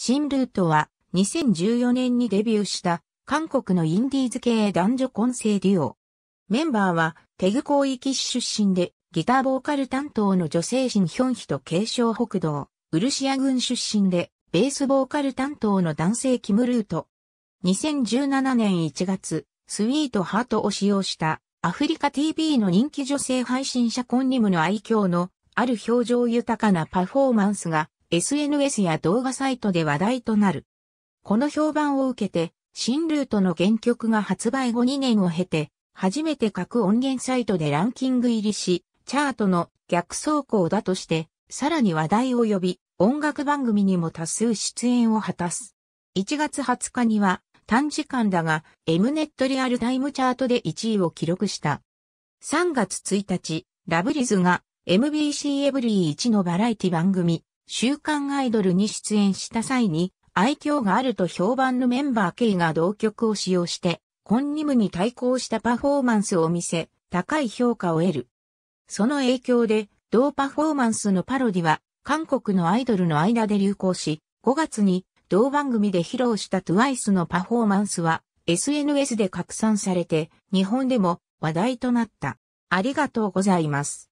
新ルートは2014年にデビューした韓国のインディーズ系男女混成デュオ。メンバーはテグ広域市出身でギターボーカル担当の女性シンヒョンヒと継承北道、ウルシア軍出身でベースボーカル担当の男性キムルート。2017年1月、スイートハートを使用したアフリカ TV の人気女性配信者コンニムの愛嬌のある表情豊かなパフォーマンスが SNS や動画サイトで話題となる。この評判を受けて、新ルートの原曲が発売後2年を経て、初めて各音源サイトでランキング入りし、チャートの逆走行だとして、さらに話題を呼び、音楽番組にも多数出演を果たす。1月20日には、短時間だが、エムネットリアルタイムチャートで1位を記録した。3月1日、ラブリズが MBC エブリー1のバラエティ番組、週刊アイドルに出演した際に、愛嬌があると評判のメンバー K が同曲を使用して、コンニムに対抗したパフォーマンスを見せ、高い評価を得る。その影響で、同パフォーマンスのパロディは、韓国のアイドルの間で流行し、5月に同番組で披露した TWICE のパフォーマンスは、SNS で拡散されて、日本でも話題となった。ありがとうございます。